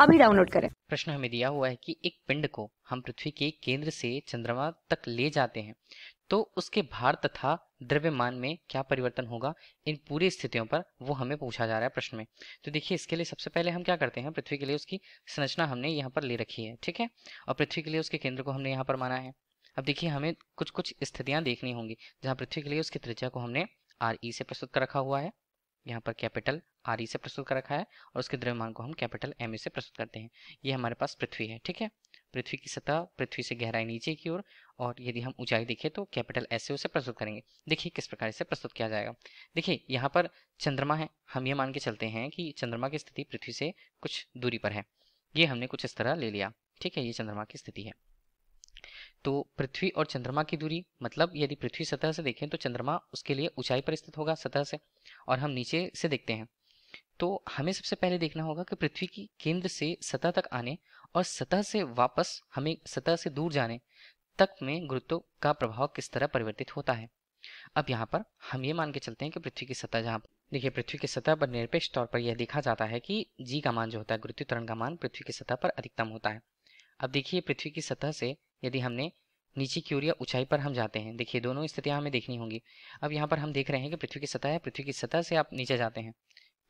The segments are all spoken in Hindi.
अभी डाउनलोड करें प्रश्न हमें दिया हुआ है कि एक पिंड को हम पृथ्वी के केंद्र से चंद्रमा तक ले जाते हैं तो उसके भार तथा द्रव्यमान में क्या परिवर्तन होगा इन पूरी स्थितियों पर वो हमें पूछा जा रहा है प्रश्न में तो देखिए इसके लिए सबसे पहले हम क्या करते हैं पृथ्वी के लिए उसकी संरचना हमने यहाँ पर ले रखी है ठीक है और पृथ्वी के लिए उसके केंद्र को हमने यहाँ पर माना है अब देखिए हमें कुछ कुछ स्थितियां देखनी होंगी जहाँ पृथ्वी के लिए उसकी त्रिज्या को हमने आर ई e से प्रस्तुत कर रखा हुआ है यहाँ पर कैपिटल आर ई से प्रस्तुत कर रखा है और उसके द्रव्यमान को हम कैपिटल एम से प्रस्तुत करते हैं ये हमारे पास पृथ्वी है ठीक है पृथ्वी की सतह पृथ्वी से गहराई नीचे की ओर और, यदि हम ऊंचाई देखें तो कैपिटल एस से प्रस्तुत करेंगे देखिए किस प्रकार से प्रस्तुत किया जाएगा देखिए यहाँ पर चंद्रमा है हम ये मान के चलते हैं कि चंद्रमा की स्थिति पृथ्वी से कुछ दूरी पर है ये हमने कुछ इस तरह ले लिया ठीक है ये चंद्रमा की स्थिति है तो पृथ्वी और चंद्रमा की दूरी मतलब यदि पृथ्वी सतह से देखें तो चंद्रमा उसके लिए ऊंचाई पर स्थित होगा सतह से और हम नीचे से देखते हैं तो हमें सबसे पहले देखना होगा कि पृथ्वी की केंद्र से सतह तक आने और सतह से वापस हमें सतह से दूर जाने तक में गुरुत्व का प्रभाव किस तरह परिवर्तित होता है अब यहाँ पर हम ये मान के चलते हैं कि पृथ्वी की सतह जहाँ देखिए पृथ्वी की सतह पर निरपेक्ष तौर पर यह देखा जाता है कि जी का मान जो होता है गुरुत्व तरण का मान पृथ्वी की सतह पर अधिकतम होता है अब देखिए पृथ्वी की सतह से यदि हमने नीचे की ओर या ऊंचाई पर हम जाते हैं देखिए दोनों स्थितियां हमें देखनी होंगी अब यहाँ पर हम देख रहे हैं कि पृथ्वी की सतह है पृथ्वी की सतह से आप नीचे जाते हैं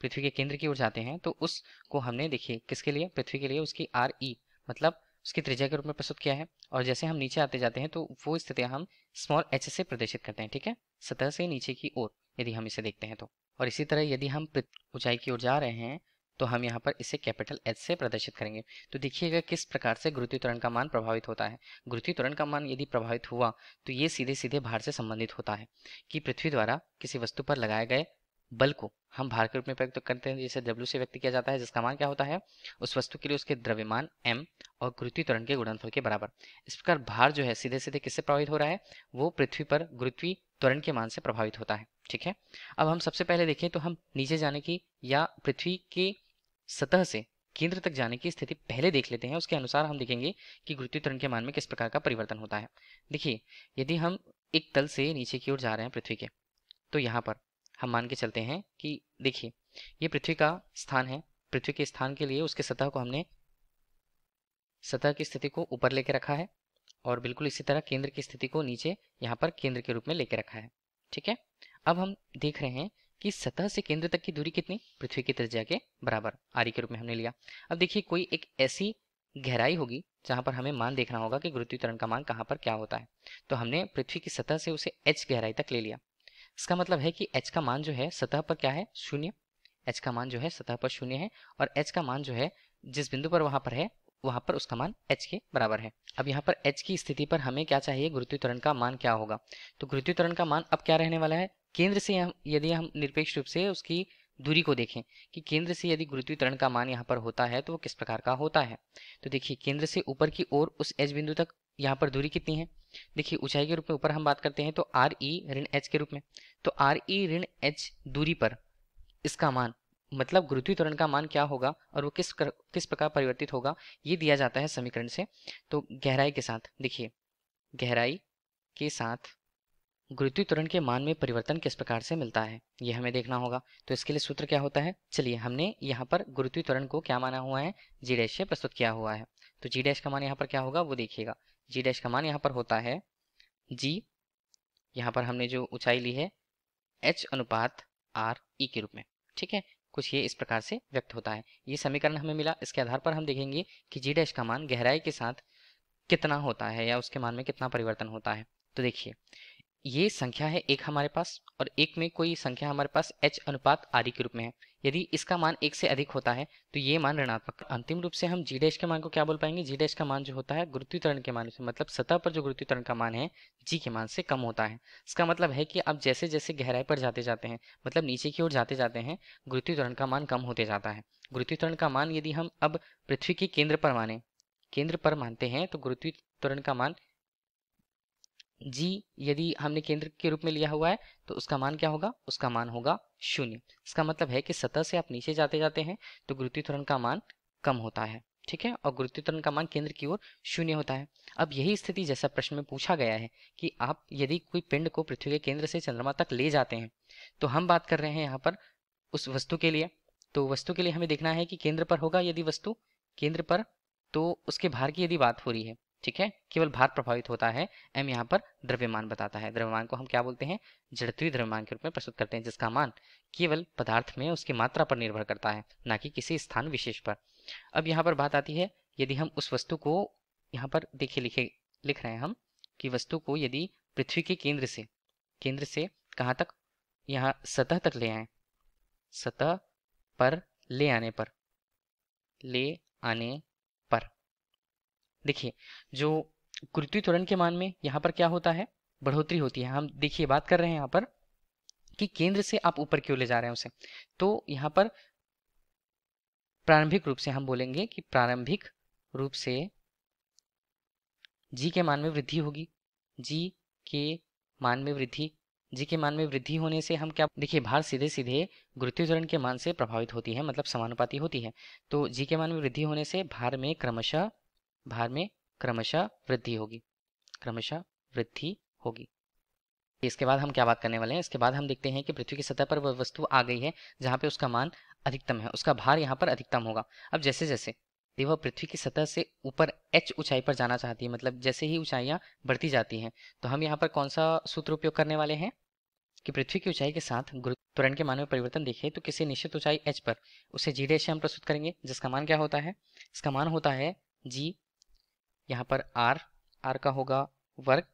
पृथ्वी के केंद्र की ओर जाते हैं तो उसको हमने देखिए किसके लिए पृथ्वी के लिए उसकी आर ई e, मतलब उसकी त्रिज्या के रूप में प्रस्तुत किया है और जैसे हम नीचे आते जाते हैं तो वो स्थिति हम स्मॉल एच से प्रदर्शित करते हैं ठीक है सतह से नीचे की ओर यदि हम इसे देखते हैं तो और इसी तरह यदि हम ऊंचाई की ओर जा रहे हैं तो हम यहाँ पर इसे कैपिटल एच से प्रदर्शित करेंगे तो देखिएगा किस प्रकार से गुरुत्व त्वरण का मान प्रभावित होता है गुरुत्व त्वरण का मान यदि प्रभावित हुआ तो ये सीधे सीधे भार से संबंधित होता है कि पृथ्वी द्वारा किसी वस्तु पर लगाए गए बल को हम भार के रूप में प्रयुक्त करते हैं जिसे डब्ल्यू से व्यक्त किया जाता है जिसका मान क्या होता है उस वस्तु के लिए उसके द्रव्यमान एम और गुरुत्वीय त्वरण के गुणनफल के बराबर इस प्रकार भार जो है सीधे सीधे किससे प्रभावित हो रहा है वो पृथ्वी पर गुरुत्वीय त्वरण के मान से प्रभावित होता है ठीक है अब हम सबसे पहले देखें तो हम नीचे जाने की या पृथ्वी के सतह से केंद्र तक जाने की स्थिति पहले देख लेते हैं उसके अनुसार हम देखेंगे कि गुरुत्वीय त्वरण के मान में किस प्रकार का परिवर्तन होता है देखिए यदि हम एक तल से नीचे की ओर जा रहे हैं पृथ्वी के तो यहाँ पर हम मान के चलते हैं कि देखिए ये पृथ्वी का स्थान है पृथ्वी के स्थान के लिए उसके सतह को हमने सतह की स्थिति को ऊपर लेके रखा है और बिल्कुल इसी तरह केंद्र की स्थिति को नीचे यहाँ पर केंद्र के रूप में लेके रखा है ठीक है अब हम देख रहे हैं कि सतह से केंद्र तक की दूरी कितनी पृथ्वी की त्रिज्या के बराबर आरी के रूप में हमने लिया अब देखिए कोई एक ऐसी गहराई होगी जहां पर हमें मान देखना होगा कि गुरुत्वीकरण का मान कहां पर क्या होता है तो हमने पृथ्वी की सतह से उसे एच गहराई तक ले लिया इसका मतलब है कि एच का मान जो है सतह पर क्या है शून्य एच का मान जो है सतह पर शून्य है और एच का मान जो है जिस बिंदु पर वहां पर है वहां पर उसका मान एच के बराबर है अब यहाँ पर एच की स्थिति पर हमें क्या चाहिए गुरुत्वीकरण का मान क्या होगा तो गुरुत्वीकरण का मान अब क्या रहने वाला है केंद्र से यदि हम निरपेक्ष रूप से उसकी दूरी को देखें कि केंद्र से यदि गुरुत्वीकरण का मान यहाँ पर होता है तो वो किस प्रकार का होता है तो देखिए केंद्र से ऊपर की ओर उस एच बिंदु तक यहाँ पर दूरी कितनी है देखिए ऊंचाई के रूप में ऊपर हम बात करते हैं तो आर ई e ऋण एच के रूप में तो आर ई e ऋण एच दूरी पर इसका मान मतलब गुरुत्वीय त्वरण का मान क्या होगा और वो किस कर, किस प्रकार परिवर्तित होगा ये दिया जाता है समीकरण से तो गहराई के साथ देखिए गहराई के साथ गुरुत्वीय त्वरण के मान में परिवर्तन किस प्रकार से मिलता है ये हमें देखना होगा तो इसके लिए सूत्र क्या होता है चलिए हमने यहाँ पर गुरुत्वीय त्वरण को क्या माना हुआ है जी डैश से प्रस्तुत किया हुआ है तो जी डैश का मान यहाँ पर क्या होगा वो देखिएगा जी डैश का मान यहाँ पर होता है जी यहाँ पर हमने जो ऊंचाई ली है एच अनुपात आर ई e के रूप में ठीक है कुछ ये इस प्रकार से व्यक्त होता है ये समीकरण हमें मिला इसके आधार पर हम देखेंगे कि जी डैश का मान गहराई के साथ कितना होता है या उसके मान में कितना परिवर्तन होता है तो देखिए ये संख्या है एक हमारे पास और एक में कोई संख्या हमारे पास एच अनुपात आर e के रूप में है यदि इसका मान एक से अधिक होता है तो ये मान ऋणात्मक अंतिम रूप से हम जी डैश के मान को क्या बोल पाएंगे जी डैश का मान जो होता है गुरुत्वीकरण के मान से मतलब सतह पर जो गुरुत्वीकरण का मान है जी के मान से कम होता है इसका मतलब है कि आप जैसे जैसे गहराई पर जाते जाते हैं मतलब नीचे की ओर जाते जाते हैं गुरुत्वीकरण का मान कम होते जाता है गुरुत्वीकरण का मान यदि हम अब पृथ्वी के केंद्र पर माने केंद्र पर मानते हैं तो गुरुत्वीकरण का मान जी यदि हमने केंद्र के रूप में लिया हुआ है तो उसका मान क्या होगा उसका मान होगा शून्य इसका मतलब है कि सतह से आप नीचे जाते जाते हैं तो गुरुत्वीय त्वरण का मान कम होता है ठीक है और गुरुत्वीय त्वरण का मान केंद्र की ओर शून्य होता है अब यही स्थिति जैसा प्रश्न में पूछा गया है कि आप यदि कोई पिंड को पृथ्वी के केंद्र से चंद्रमा तक ले जाते हैं तो हम बात कर रहे हैं यहाँ पर उस वस्तु के लिए तो वस्तु के लिए हमें देखना है कि केंद्र पर होगा यदि वस्तु केंद्र पर तो उसके भार की यदि बात हो रही है ठीक है केवल भार प्रभावित होता है एम यहाँ पर द्रव्यमान बताता है द्रव्यमान को हम क्या बोलते हैं जड़त्वी द्रव्यमान के रूप में प्रस्तुत करते हैं जिसका मान केवल पदार्थ में उसकी मात्रा पर निर्भर करता है ना कि किसी स्थान विशेष पर अब यहाँ पर बात आती है यदि हम उस वस्तु को यहाँ पर देखे लिखे लिख रहे हैं हम कि वस्तु को यदि पृथ्वी के केंद्र से केंद्र से कहाँ तक यहाँ सतह तक ले आए सतह पर ले आने पर ले आने देखिए जो कृत्री त्वरण के मान में यहाँ पर क्या होता है बढ़ोतरी होती है हम देखिए बात कर रहे हैं यहाँ पर कि केंद्र से आप ऊपर क्यों ले जा रहे हैं उसे तो यहाँ पर प्रारंभिक रूप से हम बोलेंगे कि प्रारंभिक रूप से जी के मान में वृद्धि होगी जी के मान में वृद्धि जी के मान में वृद्धि होने से हम क्या देखिए भार सीधे सीधे गुरुत्वीकरण के मान से प्रभावित होती है मतलब समानुपाती होती है तो जी के मान में वृद्धि होने से भार में क्रमशः भार में क्रमशः वृद्धि होगी क्रमशः वृद्धि होगी इसके बाद हम क्या बात करने वाले हैं इसके बाद हम देखते हैं कि पृथ्वी की सतह पर वह वस्तु आ गई है जहां पे उसका मान अधिकतम है उसका भार यहाँ पर अधिकतम होगा अब जैसे जैसे वह पृथ्वी की सतह से ऊपर एच ऊंचाई पर जाना चाहती है मतलब जैसे ही ऊंचाइयां बढ़ती जाती हैं तो हम यहाँ पर कौन सा सूत्र उपयोग करने वाले हैं कि पृथ्वी की ऊंचाई के साथ गुरुत्वरण के मान में परिवर्तन देखें तो किसी निश्चित ऊंचाई एच पर उसे जी डैश हम प्रस्तुत करेंगे जिसका मान क्या होता है इसका मान होता है जी यहाँ पर आर आर का होगा वर्ग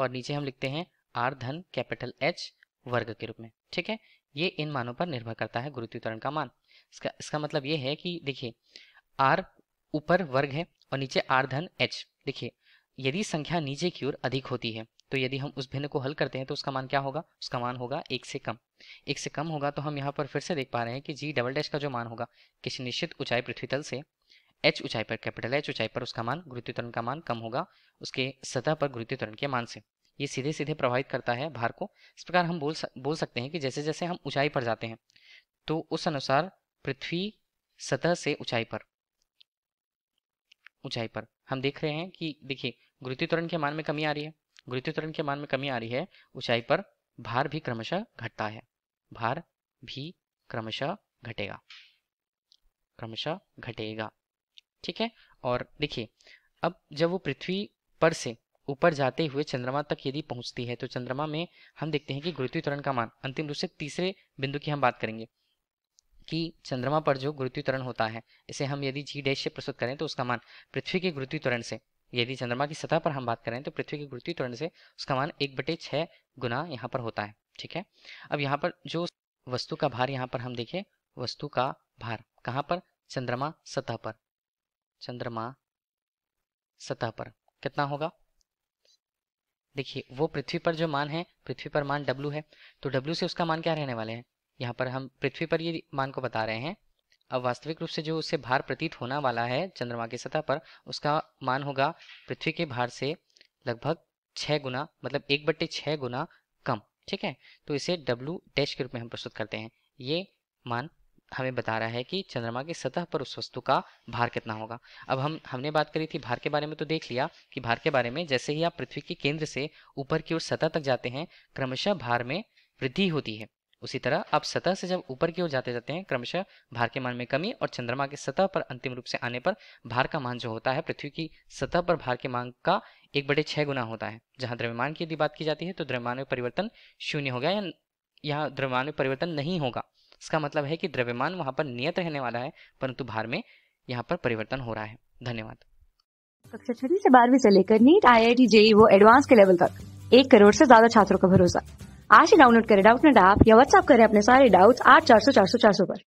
और नीचे हम लिखते हैं आर धन कैपिटल एच वर्ग के रूप में ठीक है ये इन मानों पर निर्भर करता है गुरुत्वीकरण का मान इसका इसका मतलब ये है कि देखिए आर ऊपर वर्ग है और नीचे आर धन एच देखिए यदि संख्या नीचे की ओर अधिक होती है तो यदि हम उस भिन्न को हल करते हैं तो उसका मान क्या होगा उसका मान होगा एक से कम एक से कम होगा तो हम यहाँ पर फिर से देख पा रहे हैं कि जी डबल डैश का जो मान होगा किसी निश्चित ऊंचाई पृथ्वी तल से एच ऊंचाई पर कैपिटल एच ऊंचाई पर उसका मान गुरुत्वीकरण का मान कम होगा उसके सतह पर गुरुत्वीकरण के मान से ये सीधे सीधे प्रभावित करता है भार को इस प्रकार हम बोल बोल सकते हैं कि जैसे जैसे हम ऊंचाई पर जाते हैं तो उस अनुसार पृथ्वी सतह से ऊंचाई पर ऊंचाई पर हम देख रहे हैं कि देखिए गुरुत्वीकरण के मान में कमी आ रही है गुरुत्वीकरण के मान में कमी आ रही है ऊंचाई पर भार भी क्रमशः घटता है भार भी क्रमशः घटेगा क्रमशः घटेगा ठीक है और देखिए अब जब वो पृथ्वी पर से ऊपर जाते हुए चंद्रमा तक यदि पहुंचती है तो चंद्रमा में हम देखते हैं कि गुरुत्वीकरण का मान अंतिम रूप से तीसरे बिंदु की हम बात करेंगे कि चंद्रमा पर जो गुरुत्वीकरण होता है इसे हम यदि जी डैश से प्रस्तुत करें तो उसका मान पृथ्वी के गुरुत्वीकरण से यदि चंद्रमा की सतह पर हम बात करें तो पृथ्वी के गुरुत्वीकरण से उसका मान एक बटे छः गुना यहाँ पर होता है ठीक है अब यहाँ पर जो वस्तु का भार यहाँ पर हम देखें वस्तु का भार कहाँ पर चंद्रमा सतह पर चंद्रमा सतह पर कितना होगा देखिए वो पृथ्वी पर जो मान है पृथ्वी पर मान W है तो W से उसका मान क्या रहने वाले हैं यहाँ पर हम पृथ्वी पर ये मान को बता रहे हैं अब वास्तविक रूप से जो उससे भार प्रतीत होना वाला है चंद्रमा की सतह पर उसका मान होगा पृथ्वी के भार से लगभग छः गुना मतलब एक बट्टे छः गुना कम ठीक है तो इसे W डैश के रूप में हम प्रस्तुत करते हैं ये मान हमें बता रहा है कि चंद्रमा की सतह पर उस वस्तु का भार कितना होगा अब हम हमने बात करी थी भार के बारे में तो देख लिया कि भार के बारे में जैसे ही आप पृथ्वी के केंद्र से ऊपर की ओर सतह तक जाते हैं क्रमशः भार में वृद्धि होती है उसी तरह आप सतह से जब ऊपर की ओर जाते जाते हैं क्रमशः भार के मान में कमी और चंद्रमा की सतह पर अंतिम रूप से आने पर भार का मान जो होता है पृथ्वी की सतह पर भार के मान का एक बटे छह गुना होता है जहां द्रव्यमान की यदि बात की जाती है तो द्रव्यमान में परिवर्तन शून्य हो गया या यहाँ द्रव्यमान में परिवर्तन नहीं होगा इसका मतलब है कि द्रव्यमान वहां पर नियत रहने वाला है परंतु भार में यहाँ पर परिवर्तन हो रहा है धन्यवाद कक्षा छठी से बारहवीं से लेकर NEET I I T JEE वो एडवांस के लेवल तक एक करोड़ से ज्यादा छात्रों का भरोसा आज ही डाउनलोड करें डाउट नेट ऐप या व्हाट्सअप करें अपने सारे डाउट्स आठ चार सौ चार सौ चार सौ पर